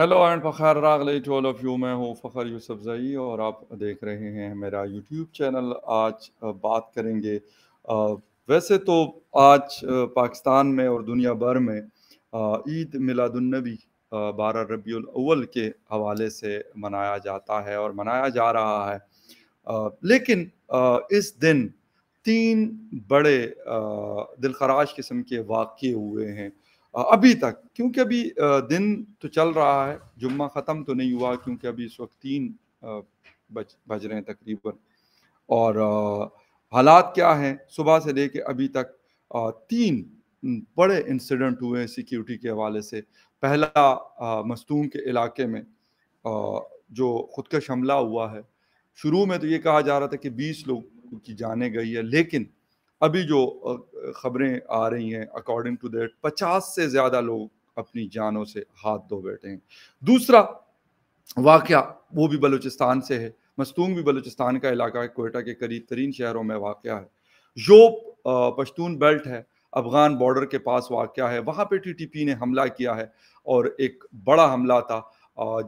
hello and Fakhar रागले to all of you मैं हूँ फ़खर यूसफई और आप देख रहे हैं मेरा यूट्यूब चैनल आज बात करेंगे वैसे तो आज पाकिस्तान में और दुनिया भर में ईद मिलादुलनबी बारह रबी अव्वल के हवाले से मनाया जाता है और मनाया जा रहा है लेकिन इस दिन तीन बड़े दिलखराश किस्म के वाक़ हुए हैं अभी तक क्योंकि अभी दिन तो चल रहा है जुम्मा ख़त्म तो नहीं हुआ क्योंकि अभी इस वक्त तीन बज बज रहे हैं तकरीबन और हालात क्या हैं सुबह से लेके अभी तक तीन बड़े इंसिडेंट हुए हैं सिक्योरिटी के हवाले से पहला मस्तूम के इलाके में जो खुदकश हमला हुआ है शुरू में तो ये कहा जा रहा था कि 20 लोग की जाने गई है लेकिन अभी जो खबरें आ रही हैं अकॉर्डिंग टू दैट पचास से ज़्यादा लोग अपनी जानों से हाथ धो बैठे हैं दूसरा वाक़ वो भी बलूचिस्तान से है मस्तूंग भी बलूचिस्तान का इलाका है कोयटा के करीब तरीन शहरों में वाक़ है योप पश्तून बेल्ट है अफगान बॉर्डर के पास वाक़ है वहाँ पे टीटीपी ने हमला किया है और एक बड़ा हमला था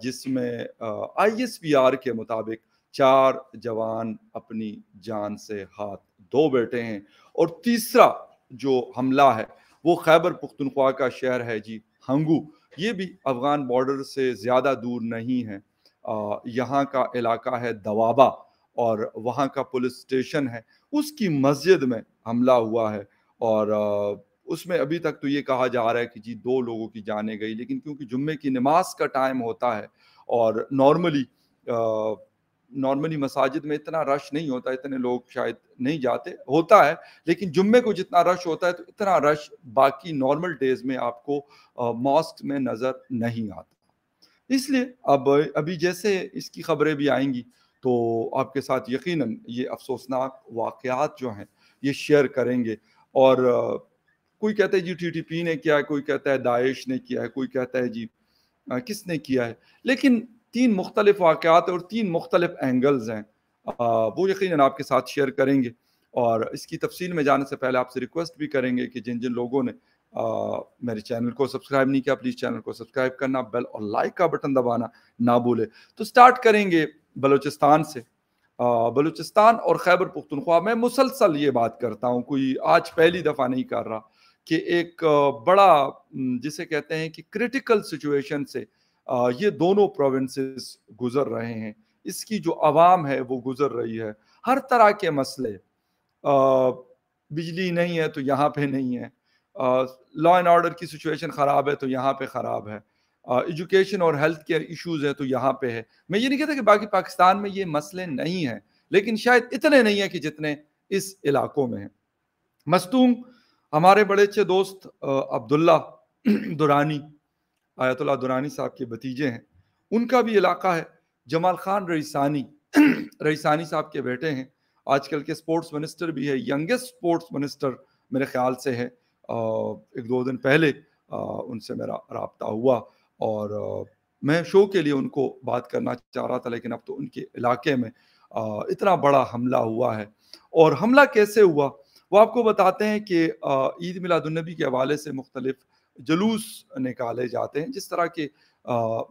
जिसमें आईएसपीआर के मुताबिक चार जवान अपनी जान से हाथ धो बैठे हैं और तीसरा जो हमला है वो खैबर पुख्तनख्वा का शहर है जी हंगू ये भी अफ़गान बॉर्डर से ज़्यादा दूर नहीं है यहाँ का इलाका है दवाबा और वहाँ का पुलिस स्टेशन है उसकी मस्जिद में हमला हुआ है और उसमें अभी तक तो ये कहा जा रहा है कि जी दो लोगों की जाने गई लेकिन क्योंकि जुम्मे की नमाज का टाइम होता है और नॉर्मली नॉर्मली मसाजिद में इतना रश नहीं होता इतने लोग शायद नहीं जाते होता है लेकिन जुम्मे को जितना रश होता है तो इतना रश बाकी नॉर्मल डेज में आपको मॉस्क में नज़र नहीं आता इसलिए अब अभी जैसे इसकी खबरें भी आएंगी तो आपके साथ यकीनन ये अफसोसनाक वाकयात जो हैं ये शेयर करेंगे और कोई कहता है जी टी पी ने किया है कोई कहता है दाइश ने किया है कोई कहता है जी किसने किया है लेकिन तीन मुख्तलिफ वाक़ात और तीन मुख्तलिफ एंगल्स हैं वो यकीन आपके साथ शेयर करेंगे और इसकी तफसील में जाने से पहले आपसे रिक्वेस्ट भी करेंगे कि जिन जिन लोगों ने आ, मेरे चैनल को सब्सक्राइब नहीं किया प्लीज़ चैनल को सब्सक्राइब करना बेल और लाइक का बटन दबाना ना भूले तो स्टार्ट करेंगे बलूचिस्तान से बलूचिस्तान और खैबर पुख्तनख्वा मैं मुसलसल ये बात करता हूँ कोई आज पहली दफ़ा नहीं कर रहा कि एक बड़ा जिसे कहते हैं कि क्रिटिकल सिचुएशन से ये दोनों प्रोविंसेस गुजर रहे हैं इसकी जो आवाम है वो गुजर रही है हर तरह के मसले बिजली नहीं है तो यहाँ पे नहीं है लॉ एंड ऑर्डर की सिचुएशन ख़राब है तो यहाँ पे ख़राब है एजुकेशन और हेल्थ केयर इश्यूज़ है तो यहाँ पे है मैं ये नहीं कहता कि बाकी पाकिस्तान में ये मसले नहीं हैं लेकिन शायद इतने नहीं है कि जितने इस इलाकों में हैं मस्तूम हमारे बड़े अच्छे दोस्त अब्दुल्ला दुरानी आयतुल्ला दुरानी साहब के भतीजे हैं उनका भी इलाका है जमाल खान रईसानी रईसानी साहब के बेटे हैं आजकल के स्पोर्ट्स मिनिस्टर भी है यंगेस्ट स्पोर्ट्स मिनिस्टर मेरे ख्याल से है एक दो दिन पहले उनसे मेरा रबता हुआ और मैं शो के लिए उनको बात करना चाह रहा था लेकिन अब तो उनके इलाके में इतना बड़ा हमला हुआ है और हमला कैसे हुआ वो आपको बताते हैं कि ईद मिलादुलनबी के हवाले से मुख्तलिफ जुलूस निकाले जाते हैं जिस तरह के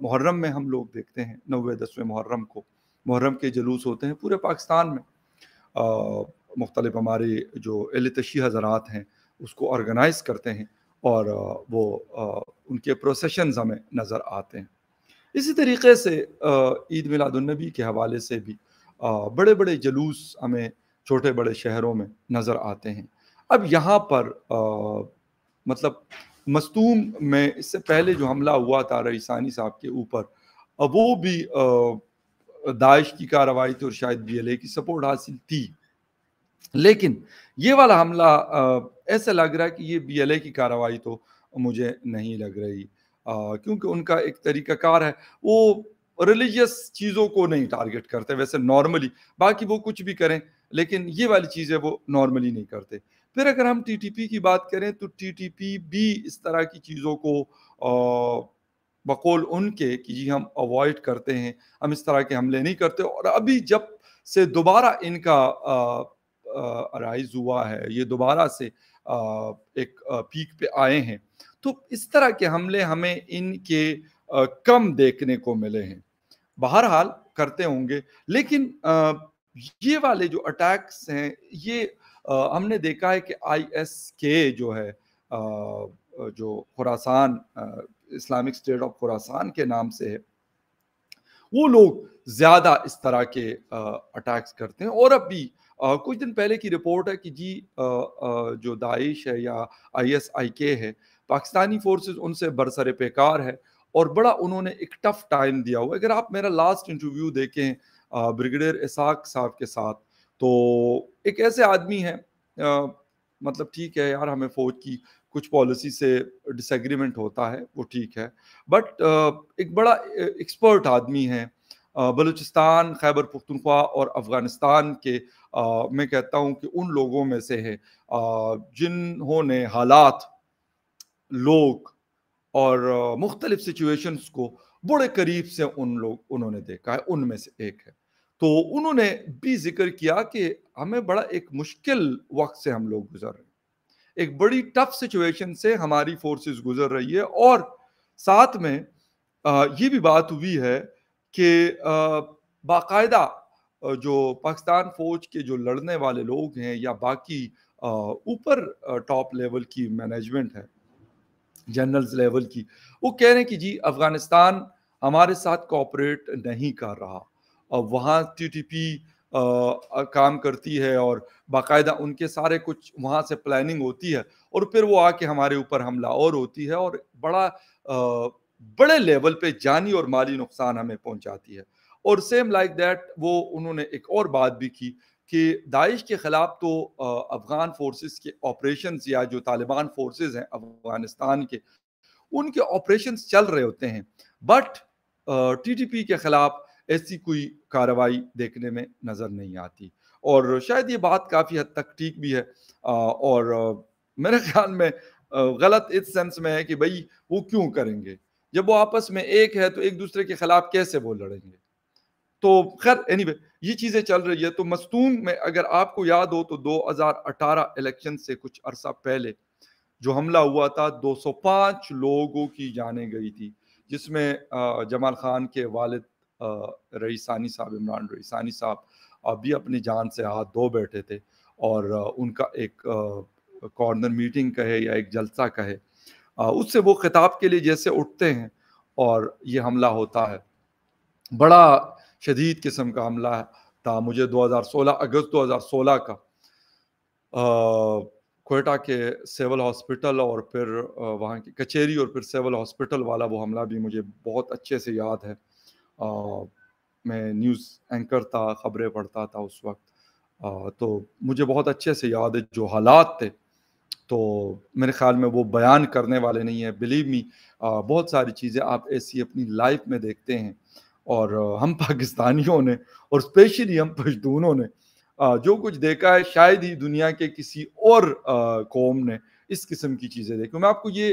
मुहर्रम में हम लोग देखते हैं नवे दसवें मुहर्रम को मुहर्रम के जुलूस होते हैं पूरे पाकिस्तान में मुख्तलिफ हमारे जो अल हजरात हैं उसको ऑर्गेनाइज करते हैं और वो उनके प्रोसेशन हमें नज़र आते हैं इसी तरीके से ईद मिलादुलनबी के हवाले से भी बड़े बड़े जुलूस हमें छोटे बड़े शहरों में नज़र आते हैं अब यहाँ पर आ, मतलब मस्तूम में इससे पहले जो हमला हुआ था रईसानी साहब के ऊपर वो भी दाइश की कार्रवाई थी और शायद बी एल ए की सपोर्ट हासिल थी लेकिन ये वाला हमला ऐसा लग रहा है कि ये बी एल ए की कार्रवाई तो मुझे नहीं लग रही क्योंकि उनका एक तरीकाकार है वो रिलीजियस चीज़ों को नहीं टारगेट करते वैसे नॉर्मली बाकी वो कुछ भी करें लेकिन ये वाली चीज़ें वो नॉर्मली नहीं करते फिर अगर हम टीटीपी की बात करें तो टीटीपी भी इस तरह की चीज़ों को बकौल उनके कि जी हम अवॉइड करते हैं हम इस तरह के हमले नहीं करते और अभी जब से दोबारा इनका अराइज हुआ है ये दोबारा से आ, एक पीक पे आए हैं तो इस तरह के हमले हमें इनके आ, कम देखने को मिले हैं बहरहाल करते होंगे लेकिन आ, ये वाले जो अटैक्स हैं ये हमने देखा है कि आईएसके जो है जो Khorasan Islamic State of Khorasan के नाम से है वो लोग ज़्यादा इस तरह के अटैक्स करते हैं और अब भी कुछ दिन पहले की रिपोर्ट है कि जी जो दाइश है या आईएसआईके है पाकिस्तानी फोर्सेस उनसे बरसर पेकार है और बड़ा उन्होंने एक टफ टाइम दिया हुआ अगर आप मेरा लास्ट इंटरव्यू देखें ब्रिगेडियर इसाक साहब के साथ तो एक ऐसे आदमी है आ, मतलब ठीक है यार हमें फौज की कुछ पॉलिसी से डिसएग्रीमेंट होता है वो ठीक है बट एक बड़ा एक्सपर्ट आदमी है बलूचिस्तान खैबर पुख्तनख्वा और अफ़गानिस्तान के आ, मैं कहता हूँ कि उन लोगों में से है जिन्होंने हालात लोग और मुख्तलिफ सिचुएशंस को बड़े करीब से उन लोग उन्होंने देखा है उनमें से एक है तो उन्होंने भी जिक्र किया कि हमें बड़ा एक मुश्किल वक्त से हम लोग गुजर रहे हैं एक बड़ी टफ सिचुएशन से हमारी फोर्सेस गुजर रही है और साथ में ये भी बात हुई है कि बाकायदा जो पाकिस्तान फौज के जो लड़ने वाले लोग हैं या बाकी ऊपर टॉप लेवल की मैनेजमेंट है जनरल्स लेवल की वो कह रहे हैं कि जी अफ़गानिस्तान हमारे साथ कॉपरेट नहीं कर रहा और वहाँ टी टी पी काम करती है और बाकायदा उनके सारे कुछ वहाँ से प्लानिंग होती है और फिर वो आके हमारे ऊपर हमला और होती है और बड़ा आ, बड़े लेवल पे जानी और माली नुकसान हमें पहुँचाती है और सेम लाइक दैट वो उन्होंने एक और बात भी की कि दाइश के ख़िलाफ़ तो अफ़गान फोर्सेस के ऑपरेशन या जो तालिबान फोर्सेस हैं अफ़गानिस्तान के उनके ऑपरेशन चल रहे होते हैं बट टी टी पी के ख़िलाफ़ ऐसी कोई कार्रवाई देखने में नज़र नहीं आती और शायद ये बात काफ़ी हद तक ठीक भी है और मेरे ख्याल में गलत इस सेंस में है कि भाई वो क्यों करेंगे जब वो आपस में एक है तो एक दूसरे के खिलाफ कैसे वो लड़ेंगे तो खैर एनी anyway, ये चीज़ें चल रही है तो मस्तून में अगर आपको याद हो तो 2018 इलेक्शन से कुछ अरसा पहले जो हमला हुआ था 205 लोगों की जाने गई थी जिसमें जमाल खान के वालिद रईसानी साहब इमरान रईसानी साहब अभी अपनी जान से हाथ धो बैठे थे और उनका एक कॉर्नर मीटिंग कहे या एक जलसा कहे उससे वो खिताब के लिए जैसे उठते हैं और ये हमला होता है बड़ा शदीद किस्म का हमला था मुझे 2016 अगस्त 2016 का कोयटा के सेवल हॉस्पिटल और फिर वहाँ की कचेरी और फिर सेवल हॉस्पिटल वाला वो हमला भी मुझे बहुत अच्छे से याद है मैं न्यूज़ एंकर था खबरें पढ़ता था उस वक्त तो मुझे बहुत अच्छे से याद है जो हालात थे तो मेरे ख्याल में वो बयान करने वाले नहीं है बिलीव मी बहुत सारी चीज़ें आप ऐसी अपनी लाइफ में देखते हैं और हम पाकिस्तानियों ने और स्पेशली हम पश्तूनों ने जो कुछ देखा है शायद ही दुनिया के किसी और कौम ने इस किस्म की चीज़ें देखी मैं आपको ये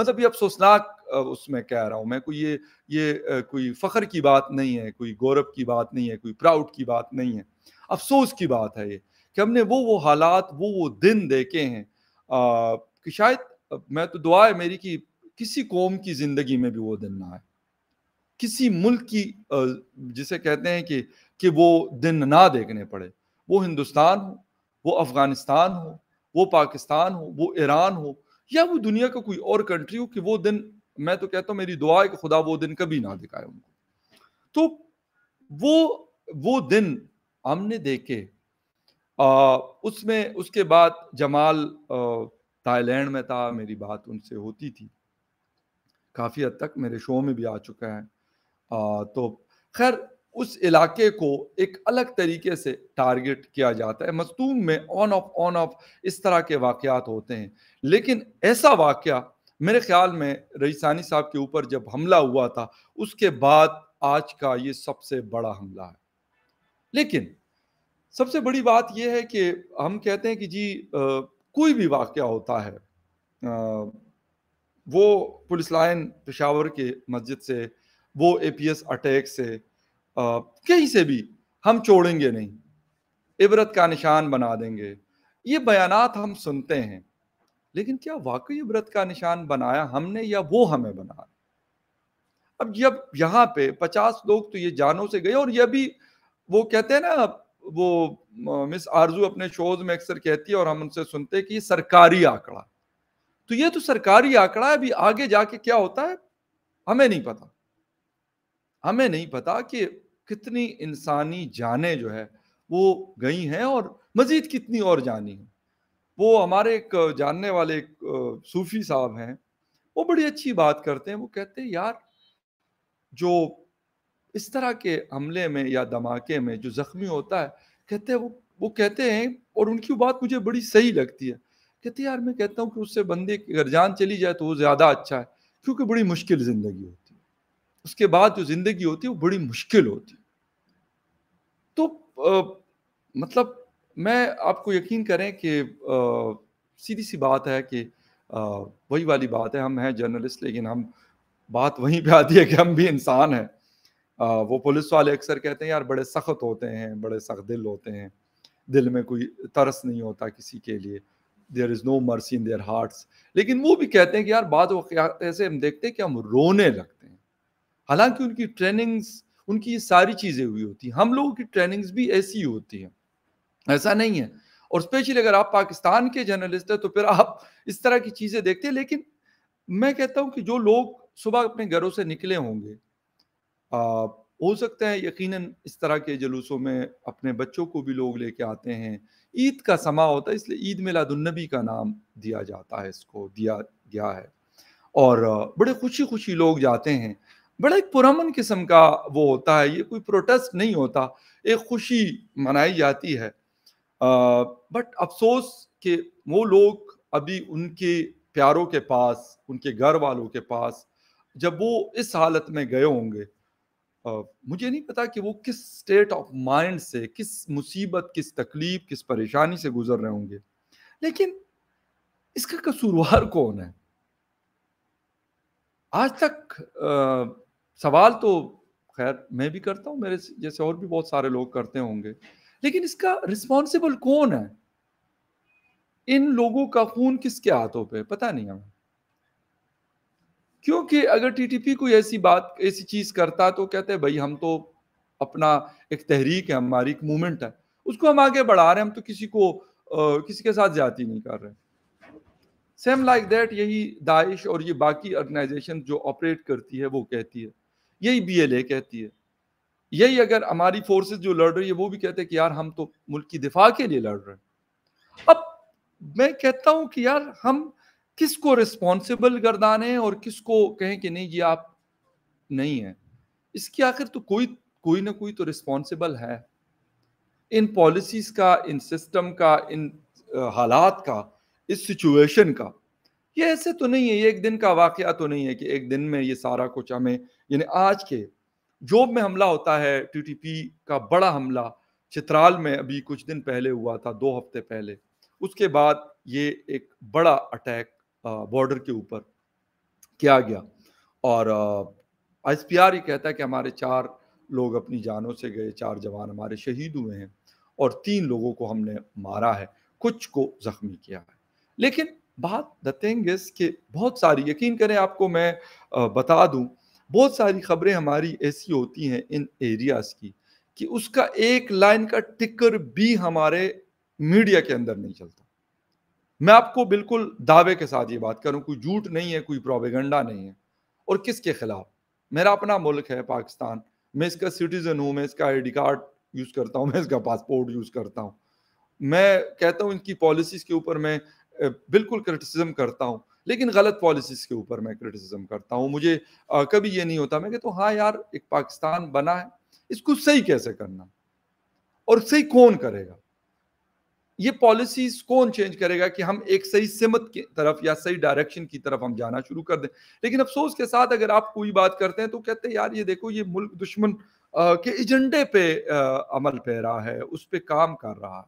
मतलब ये अफसोसनाक उसमें कह रहा हूँ मैं कोई ये ये कोई फ़ख्र की बात नहीं है कोई गौरव की बात नहीं है कोई प्राउड की बात नहीं है अफसोस की बात है ये कि हमने वो वो हालात वो वो दिन देखे हैं कि शायद मैं तो दुआ है मेरी कि किसी कौम की ज़िंदगी में भी वो दिन ना आए किसी मुल्क की जिसे कहते हैं कि कि वो दिन ना देखने पड़े वो हिंदुस्तान हो वो अफ़गानिस्तान हो वो पाकिस्तान हो वो ईरान हो या वो दुनिया का कोई और कंट्री हो कि वो दिन मैं तो कहता हूँ मेरी दुआ है कि खुदा वो दिन कभी ना दिखाए उनको तो वो वो दिन हमने देखे आ, उसमें उसके बाद जमाल थाईलैंड में था मेरी बात उनसे होती थी काफ़ी हद तक मेरे शो में भी आ चुका है आ, तो खैर उस इलाके को एक अलग तरीके से टारगेट किया जाता है मस्तूम में ऑन ऑफ ऑन ऑफ इस तरह के वाक़ात होते हैं लेकिन ऐसा वाक़ मेरे ख्याल में रईसानी साहब के ऊपर जब हमला हुआ था उसके बाद आज का ये सबसे बड़ा हमला है लेकिन सबसे बड़ी बात यह है कि हम कहते हैं कि जी आ, कोई भी वाक्य होता है आ, वो पुलिस लाइन पेशावर के मस्जिद से वो एपीएस अटैक से कहीं से भी हम छोड़ेंगे नहीं इबरत का निशान बना देंगे ये बयानात हम सुनते हैं लेकिन क्या वाकई व्रत का निशान बनाया हमने या वो हमें बना अब जब यहाँ पे पचास लोग तो ये जानों से गए और ये भी वो कहते हैं ना वो मिस आरजू अपने शोज में अक्सर कहती है और हम उनसे सुनते हैं कि सरकारी आंकड़ा तो ये तो सरकारी आंकड़ा है अभी आगे जाके क्या होता है हमें नहीं पता हमें नहीं पता कि कितनी इंसानी जाने जो है वो गई हैं और मजीद कितनी और जानी है वो हमारे एक जानने वाले एक सूफी साहब हैं वो बड़ी अच्छी बात करते हैं वो कहते हैं यार जो इस तरह के हमले में या धमाके में जो जख्मी होता है कहते हैं वो वो कहते हैं और उनकी बात मुझे बड़ी सही लगती है कहते यार मैं कहता हूँ कि उससे बंदे की अगर जान चली जाए तो वो ज़्यादा अच्छा है क्योंकि बड़ी मुश्किल ज़िंदगी होती है उसके बाद जो ज़िंदगी होती है वो बड़ी मुश्किल होती है तो आ, मतलब मैं आपको यकीन करें कि सीधी सी बात है कि आ, वही वाली बात है हम हैं जर्नलिस्ट लेकिन हम बात वहीं पे आती है कि हम भी इंसान हैं वो पुलिस वाले अक्सर कहते हैं यार बड़े सख्त होते हैं बड़े सख्त दिल होते हैं दिल में कोई तरस नहीं होता किसी के लिए there is no mercy in their hearts लेकिन वो भी कहते हैं कि यार बाद वाक़ ऐसे हम देखते हैं कि हम रोने लगते हैं हालांकि उनकी ट्रेनिंग्स उनकी ये सारी चीज़ें हुई होती हैं हम लोगों की ट्रेनिंग्स भी ऐसी होती हैं ऐसा नहीं है और स्पेशली अगर आप पाकिस्तान के जर्नलिस्ट हैं तो फिर आप इस तरह की चीज़ें देखते हैं लेकिन मैं कहता हूं कि जो लोग सुबह अपने घरों से निकले होंगे हो सकता है यकीनन इस तरह के जुलूसों में अपने बच्चों को भी लोग लेके आते हैं ईद का समा होता है इसलिए ईद मिलादुलनबी का नाम दिया जाता है इसको दिया गया है और बड़े खुशी खुशी लोग जाते हैं बड़ा एक पुरमन किस्म का वो होता है ये कोई प्रोटेस्ट नहीं होता एक खुशी मनाई जाती है बट अफसोस कि वो लोग अभी उनके प्यारों के पास उनके घर वालों के पास जब वो इस हालत में गए होंगे मुझे नहीं पता कि वो किस स्टेट ऑफ माइंड से किस मुसीबत किस तकलीफ किस परेशानी से गुजर रहे होंगे लेकिन इसका कसूरवार कौन है आज तक आ, सवाल तो खैर मैं भी करता हूँ मेरे जैसे और भी बहुत सारे लोग करते होंगे लेकिन इसका रिस्पॉन्सिबल कौन है इन लोगों का खून किसके हाथों पे पता नहीं हमें क्योंकि अगर टीटीपी कोई ऐसी बात ऐसी चीज करता तो कहते हैं भाई हम तो अपना एक तहरीक है हमारी एक मूवमेंट है उसको हम आगे बढ़ा रहे हैं हम तो किसी को आ, किसी के साथ जाती नहीं कर रहे सेम लाइक दैट यही दाइश और ये बाकी ऑर्गेनाइजेशन जो ऑपरेट करती है वो कहती है यही ए कहती है यही अगर हमारी फोर्सेस जो लड़ रही है वो भी कहते हैं कि यार हम तो मुल्क की दिफा के लिए लड़ रहे हैं अब मैं कहता हूं कि यार हम किसको रिस्पॉन्सिबल गर्दाने और किसको कहें कि नहीं ये आप नहीं है इसकी आखिर तो कोई कोई ना कोई तो रिस्पॉन्सिबल है इन पॉलिसीज का इन सिस्टम का इन हालात का इस सिचुएशन का ये ऐसे तो नहीं है ये एक दिन का वाक़ तो नहीं है कि एक दिन में ये सारा कुछ हमें यानी आज के जोब में हमला होता है टीटीपी का बड़ा हमला चित्राल में अभी कुछ दिन पहले हुआ था दो हफ्ते पहले उसके बाद ये एक बड़ा अटैक बॉर्डर के ऊपर किया गया और एस पी आर ये कहता है कि हमारे चार लोग अपनी जानों से गए चार जवान हमारे शहीद हुए हैं और तीन लोगों को हमने मारा है कुछ को जख्मी किया है लेकिन बात द थिंग इज कि बहुत सारी यकीन करें आपको मैं बता दूं बहुत सारी खबरें हमारी ऐसी होती हैं इन एरियाज की कि उसका एक लाइन का टिकर भी हमारे मीडिया के अंदर नहीं चलता मैं आपको बिल्कुल दावे के साथ ये बात करूं कोई झूठ नहीं है कोई प्रोपेगेंडा नहीं है और किसके खिलाफ मेरा अपना मुल्क है पाकिस्तान मैं इसका सिटीजन हूँ मैं इसका आईडी कार्ड यूज करता हूँ मैं इसका पासपोर्ट यूज करता हूँ मैं कहता हूँ इनकी पॉलिसीज के ऊपर मैं बिल्कुल क्रिटिसिज्म करता हूँ लेकिन गलत पॉलिसीज के ऊपर मैं क्रिटिसिज्म करता हूँ मुझे आ, कभी ये नहीं होता मैं कहता तो हाँ यार एक पाकिस्तान बना है इसको सही कैसे करना और सही कौन करेगा ये पॉलिसीज कौन चेंज करेगा कि हम एक सही सिमत की तरफ या सही डायरेक्शन की तरफ हम जाना शुरू कर दें लेकिन अफसोस के साथ अगर आप कोई बात करते हैं तो कहते हैं यार ये देखो ये मुल्क दुश्मन आ, के एजेंडे पे आ, अमल पे रहा है उस पर काम कर रहा है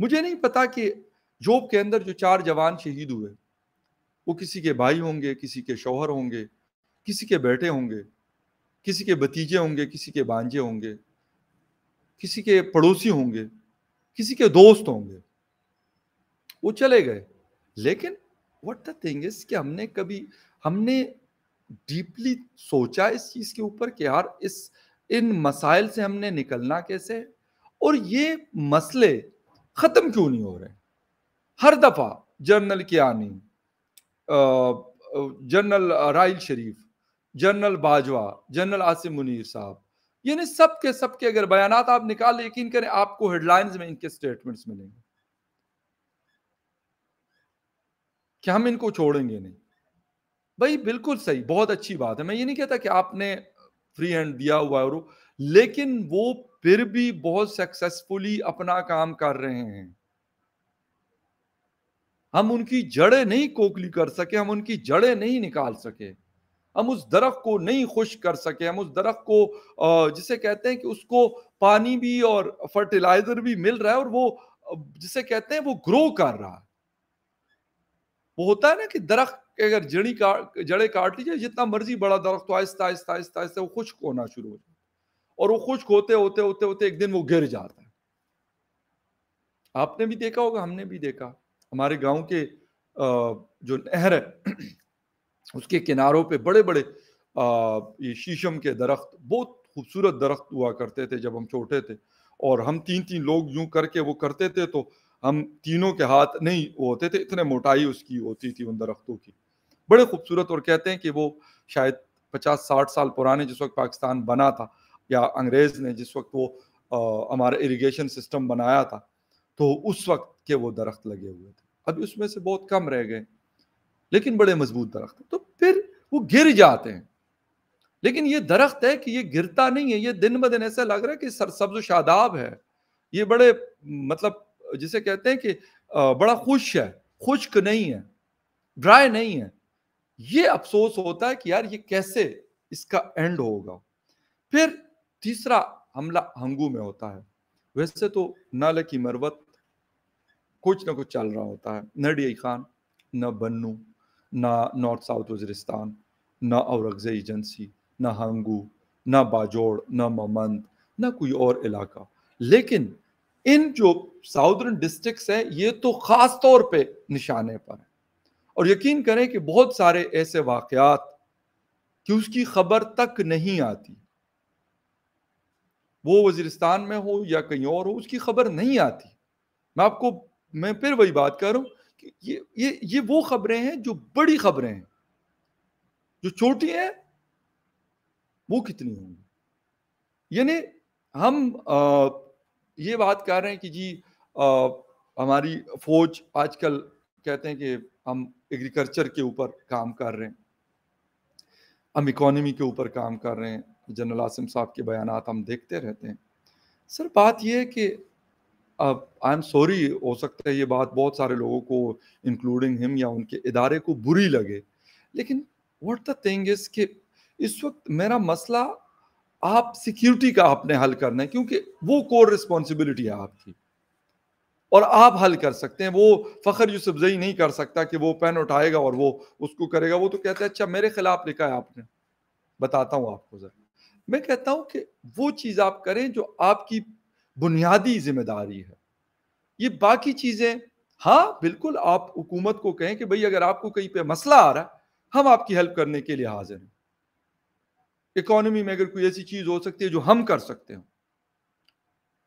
मुझे नहीं पता कि जॉब के अंदर जो चार जवान शहीद हुए वो किसी के भाई होंगे किसी के शौहर होंगे किसी के बेटे होंगे किसी के भतीजे होंगे किसी के बांझे होंगे किसी के पड़ोसी होंगे किसी के दोस्त होंगे वो चले गए लेकिन वट द थिंग इज कि हमने कभी हमने डीपली सोचा इस चीज़ के ऊपर कि यार इस इन मसाइल से हमने निकलना कैसे और ये मसले ख़त्म क्यों नहीं हो रहे हर दफ़ा जर्नल की आनी general Raheel Sharif general Bajwa general Asim Munir साहब यानी सबके सबके अगर बयान आप निकाल यकीन करें आपको हेडलाइंस में इनके स्टेटमेंट्स मिलेंगे कि हम इनको छोड़ेंगे नहीं भाई बिल्कुल सही बहुत अच्छी बात है मैं ये नहीं कहता कि आपने फ्री हैंड दिया हुआ है और लेकिन वो फिर भी बहुत सक्सेसफुली अपना काम कर रहे हैं हम उनकी जड़े नहीं कोकली कर सके हम उनकी जड़े नहीं निकाल सके हम उस दरख्त को नहीं खुश कर सके हम उस दरख्त को जिसे कहते हैं कि उसको पानी भी और फर्टिलाइजर भी मिल रहा है और वो जिसे कहते हैं वो ग्रो कर रहा है वो होता है ना कि दरख्त अगर जड़ी का जड़े काट लीजिए जितना मर्जी बड़ा दरख्त तो आहिस्ता आहिस्ता आहिस्ता आहिस्ता वो खुश्क होना शुरू हो जाता है और वो खुश्क होते होते होते होते एक दिन वो गिर जाता है आपने भी देखा होगा हमने भी देखा हमारे गांव के जो नहर है उसके किनारों पे बड़े बड़े ये शीशम के दरख्त बहुत खूबसूरत दरख्त हुआ करते थे जब हम छोटे थे और हम तीन तीन लोग यूं करके वो करते थे तो हम तीनों के हाथ नहीं होते थे इतने मोटाई उसकी होती थी उन दरख्तों की बड़े खूबसूरत और कहते हैं कि वो शायद पचास साठ साल पुराने जिस वक्त पाकिस्तान बना था या अंग्रेज़ ने जिस वक्त वो हमारा इरिगेशन सिस्टम बनाया था तो उस वक्त के वो दरख्त लगे हुए थे अभी उसमें से बहुत कम रह गए लेकिन बड़े मजबूत दरख्त तो फिर वो गिर जाते हैं लेकिन ये दरख्त है कि ये गिरता नहीं है ये दिन ब दिन ऐसा लग रहा है कि सरसब्ज शादाब है ये बड़े मतलब जिसे कहते हैं कि बड़ा खुश है खुश्क नहीं है ड्राई नहीं है ये अफसोस होता है कि यार ये कैसे इसका एंड होगा फिर तीसरा हमला हंगू में होता है वैसे तो नाले की मरवत कुछ ना कुछ चल रहा होता है न डी खान न बन्नू ना नॉर्थ साउथ वजरिस्तान ना औरगज़ एजेंसी ना हंगू ना बाजोड़ ना ममंद ना कोई और इलाका लेकिन इन जो साउदर्न डिस्ट्रिक्ट हैं ये तो ख़ास तौर पे निशाने पर हैं और यकीन करें कि बहुत सारे ऐसे वाक़ात कि उसकी खबर तक नहीं आती वो वजरिस्तान में हो या कहीं और हो उसकी खबर नहीं आती मैं आपको मैं फिर वही बात कर रहा हूँ कि ये ये ये वो खबरें हैं जो बड़ी खबरें हैं जो छोटी हैं वो कितनी होंगी यानी हम आ, ये बात कर रहे हैं कि जी आ, हमारी फौज आजकल कहते हैं कि हम एग्रीकल्चर के ऊपर काम कर रहे हैं हम इकोनॉमी के ऊपर काम कर रहे हैं जनरल आसिम साहब के बयान हम देखते रहते हैं सर बात यह है कि आई एम सॉरी हो सकता है ये बात बहुत सारे लोगों को इंक्लूडिंग हिम या उनके इदारे को बुरी लगे लेकिन व्हाट द थिंग इज कि इस वक्त मेरा मसला आप सिक्योरिटी का आपने हल करना है क्योंकि वो कोर रिस्पॉन्सिबिलिटी है आपकी और आप हल कर सकते हैं वो फ़खर यूसुफजई नहीं कर सकता कि वो पेन उठाएगा और वो उसको करेगा वो तो कहता है अच्छा मेरे खिलाफ लिखा है आपने बताता हूँ आपको जरा मैं कहता हूं कि वो चीज़ आप करें जो आपकी बुनियादी जिम्मेदारी है ये बाकी चीज़ें हाँ बिल्कुल आप हुकूमत को कहें कि भाई अगर आपको कहीं पे मसला आ रहा है हम आपकी हेल्प करने के लिए हाजिर हैं इकोनॉमी में अगर कोई ऐसी चीज़ हो सकती है जो हम कर सकते हो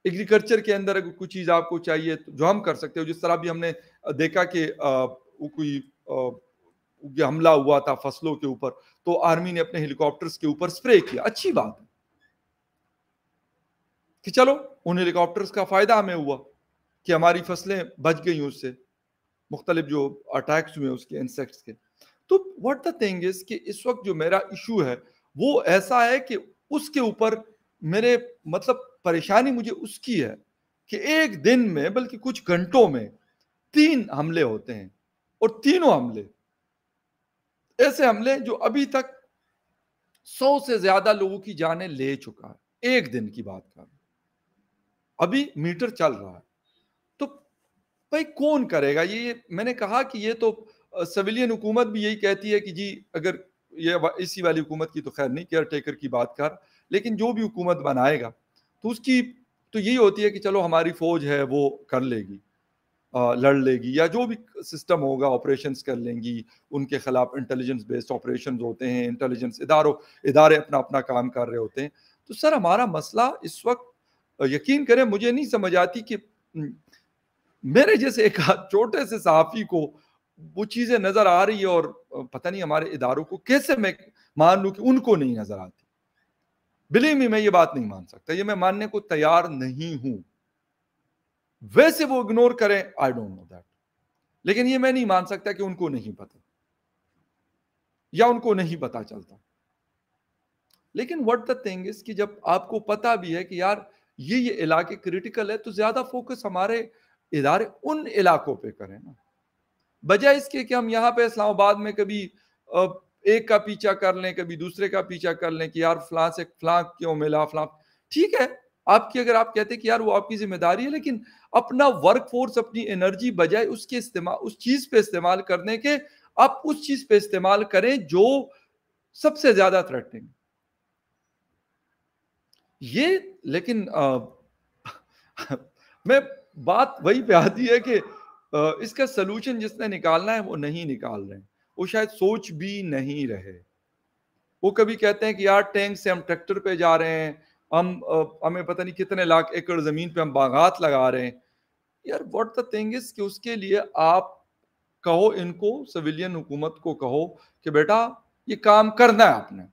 एग्रीकल्चर के अंदर अगर कोई चीज़ आपको चाहिए तो जो हम कर सकते हो जिस तरह भी हमने देखा कि कोई हमला हुआ था फसलों के ऊपर तो आर्मी ने अपने हेलीकॉप्टर्स के ऊपर स्प्रे किया अच्छी बात है कि चलो उन हेलीकॉप्टर्स का फ़ायदा हमें हुआ कि हमारी फसलें बच गई उससे मुख्तलिफ जो अटैक्स हुए उसके इंसेक्ट्स के तो व्हाट द थिंग इज़ कि इस वक्त जो मेरा इशू है वो ऐसा है कि उसके ऊपर मेरे मतलब परेशानी मुझे उसकी है कि एक दिन में बल्कि कुछ घंटों में तीन हमले होते हैं और तीनों हमले ऐसे हमले जो अभी तक सौ से ज़्यादा लोगों की जानें ले चुका है एक दिन की बात कर अभी मीटर चल रहा है तो भाई कौन करेगा ये मैंने कहा कि ये तो सिविलियन हुकूमत भी यही कहती है कि जी अगर ये इसी वाली हुकूमत की तो खैर नहीं केयर टेकर की बात कर लेकिन जो भी हुकूमत बनाएगा तो उसकी तो यही होती है कि चलो हमारी फौज है वो कर लेगी लड़ लेगी या जो भी सिस्टम होगा ऑपरेशन कर लेंगी उनके खिलाफ इंटेलिजेंस बेस्ड ऑपरेशन होते हैं इंटेलिजेंस इदारों इदारे अपना अपना काम कर रहे होते हैं तो सर हमारा मसला इस वक्त यकीन करें मुझे नहीं समझ आती कि हम्म, मेरे जैसे एक छोटे से सहाफ़ी को वो चीज़ें नज़र आ रही है और पता नहीं हमारे इदारों को कैसे मैं मान लू कि उनको नहीं नज़र आती बिलीव मी मैं ये बात नहीं मान सकता ये मैं मानने को तैयार नहीं हूं वैसे वो इग्नोर करें आई डोंट नो दैट लेकिन ये मैं नहीं मान सकता कि उनको नहीं पता या उनको नहीं पता चलता लेकिन व्हाट द थिंग इज कि जब आपको पता भी है कि यार ये ये इलाके क्रिटिकल है तो ज्यादा फोकस हमारे इदारे उन इलाकों पे करें ना बजाय इसके कि हम यहाँ पे इस्लामाबाद में कभी एक का पीछा कर लें कभी दूसरे का पीछा कर लें कि यार फ्लां से फ्लां क्यों मिला फ्लां ठीक है आपकी अगर आप कहते कि यार वो आपकी जिम्मेदारी है लेकिन अपना वर्क फोर्स अपनी एनर्जी बजाय उसके इस्तेमाल उस चीज़ पे इस्तेमाल करने के आप उस चीज़ पे इस्तेमाल करें जो सबसे ज़्यादा थ्रेटनिंग ये लेकिन आ, मैं बात वही पे आती है कि इसका सलूशन जिसने निकालना है वो नहीं निकाल रहे वो शायद सोच भी नहीं रहे वो कभी कहते हैं कि यार टैंक से हम ट्रैक्टर पे जा रहे हैं हम हमें पता नहीं कितने लाख एकड़ ज़मीन पे हम बागात लगा रहे हैं यार व्हाट द थिंग इज कि उसके लिए आप कहो इनको सिविलियन हुकूमत को कहो कि बेटा ये काम करना है आपने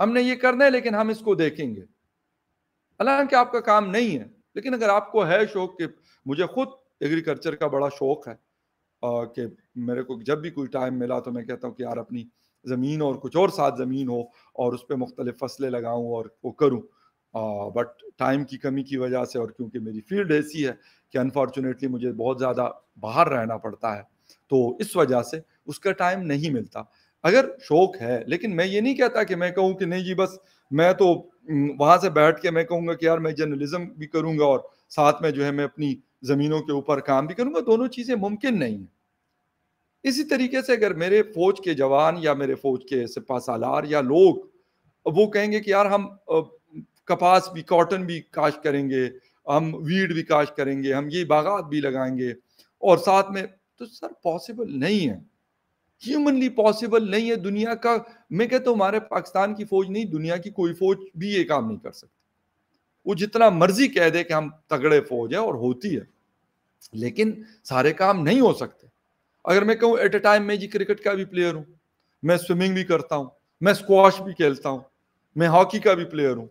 हमने ये करना है लेकिन हम इसको देखेंगे हालांकि आपका काम नहीं है लेकिन अगर आपको है शौक कि मुझे खुद एग्रीकल्चर का बड़ा शौक है कि मेरे को जब भी कोई टाइम मिला तो मैं कहता हूँ कि यार अपनी ज़मीन और कुछ और साथ ज़मीन हो और उस पर मुख्तलिफ फसलें लगाऊँ और वो करूँ बट टाइम की कमी की वजह से और क्योंकि मेरी फील्ड ऐसी है कि अनफॉर्चुनेटली मुझे बहुत ज़्यादा बाहर रहना पड़ता है तो इस वजह से उसका टाइम नहीं मिलता अगर शौक है लेकिन मैं ये नहीं कहता कि मैं कहूँ कि नहीं जी बस मैं तो वहां से बैठ के मैं कहूँगा कि यार मैं जर्नलिज्म भी करूँगा और साथ में जो है मैं अपनी जमीनों के ऊपर काम भी करूँगा दोनों चीजें मुमकिन नहीं है इसी तरीके से अगर मेरे फौज के जवान या मेरे फौज के सिपा सालार या लोग वो कहेंगे कि यार हम कपास भी कॉटन भी काश करेंगे हम वीड भी काश करेंगे हम ये बागात भी लगाएंगे और साथ में तो सर पॉसिबल नहीं है ह्यूमनली पॉसिबल नहीं है दुनिया का मैं कहता हूं हमारे पाकिस्तान की फौज नहीं दुनिया की कोई फौज भी ये काम नहीं कर सकती वो जितना मर्जी कह दे कि हम तगड़े फौज है और होती है लेकिन सारे काम नहीं हो सकते अगर मैं कहूँ एट ए टाइम मैं जी क्रिकेट का भी प्लेयर हूँ मैं स्विमिंग भी करता हूँ मैं स्क्वाश भी खेलता हूँ मैं हॉकी का भी प्लेयर हूँ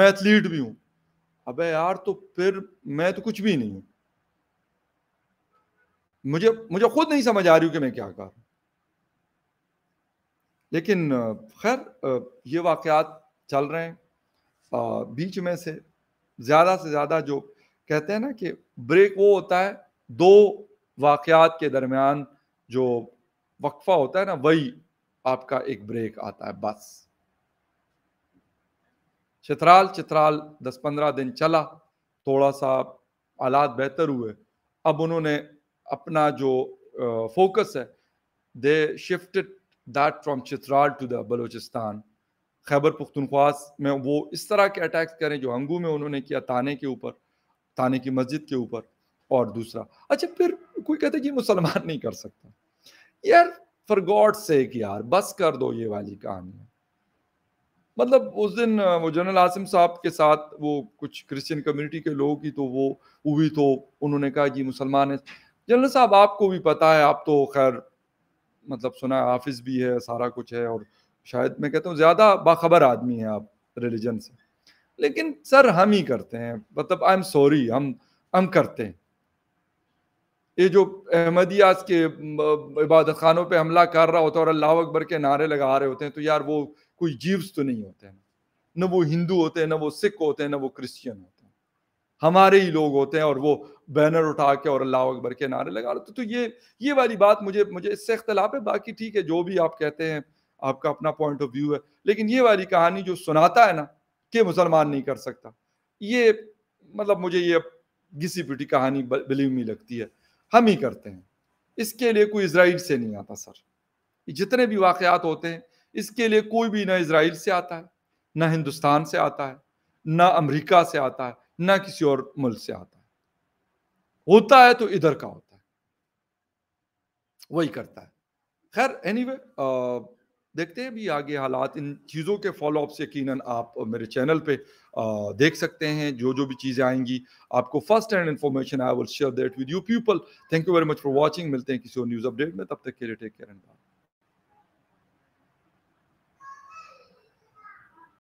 मैं एथलीट भी हूँ अबे यार तो फिर मैं तो कुछ भी नहीं हूँ मुझे मुझे खुद नहीं समझ आ रही हूँ कि मैं क्या कर रहा हूँ लेकिन खैर ये वाकयात चल रहे हैं बीच में से ज़्यादा से ज़्यादा जो कहते हैं ना कि ब्रेक वो होता है दो वाकयात के दरमियान जो वक्फा होता है ना वही आपका एक ब्रेक आता है बस चित्राल चित्राल दस पंद्रह दिन चला थोड़ा सा आलात बेहतर हुए अब उन्होंने अपना जो फोकस है they shifted that from Chitral to the Balochistan Khyber Pakhtunkhwa में वो इस तरह के अटैक्स करें जो हंगू में उन्होंने किया ताने के ऊपर ताने की मस्जिद के ऊपर और दूसरा अच्छा फिर कोई कहते कि मुसलमान नहीं कर सकता यार फॉर गॉड से यार बस कर दो ये वाली कहानी मतलब उस दिन वो जनरल आसिम साहब के साथ वो कुछ क्रिश्चियन कम्युनिटी के लोग ही तो वो हुई तो उन्होंने कहा जी मुसलमान है जनरल साहब आपको भी पता है आप तो खैर मतलब सुना है ऑफिस भी है सारा कुछ है और शायद मैं कहता हूँ ज़्यादा बाखबर आदमी है आप रिलीजन से लेकिन सर हम ही करते हैं मतलब आई एम सॉरी हम हम करते हैं ये जो अहमदियाज के इबादत खानों पर हमला कर रहा होता है और अल्लाह अकबर के नारे लगा रहे होते हैं तो यार वो कोई जीव्स तो नहीं होते हैं न वो हिंदू होते हैं ना वो सिख होते हैं ना वो क्रिश्चियन होते हैं हमारे ही लोग होते हैं और वो बैनर उठा के और अल्लाह अकबर के नारे लगा रहे तो ये ये वाली बात मुझे मुझे इससे अख्तलाफ है बाकी ठीक है जो भी आप कहते हैं आपका अपना पॉइंट ऑफ व्यू है लेकिन ये वाली कहानी जो सुनाता है ना कि मुसलमान नहीं कर सकता ये मतलब मुझे ये घिसी पिटी कहानी बिलीव नहीं लगती है हम ही करते हैं इसके लिए कोई इसराइल से नहीं आता सर जितने भी वाक़ात होते हैं इसके लिए कोई भी ना इसराइल से आता है ना हिंदुस्तान से आता है ना अमरीका से आता है ना किसी और मुल्क से आता है होता है तो इधर का होता है वही करता है खैर एनी anyway, देखते हैं भी आगे हालात इन चीज़ों के फॉलोअप से यकीन आप मेरे चैनल पे आ, देख सकते हैं जो जो भी चीज़ें आएंगी आपको first hand information I will share that with you people thank you very much for watching मिलते हैं किसी और न्यूज़ अपडेट में तब तक के लिए टेक केयर एंड बाय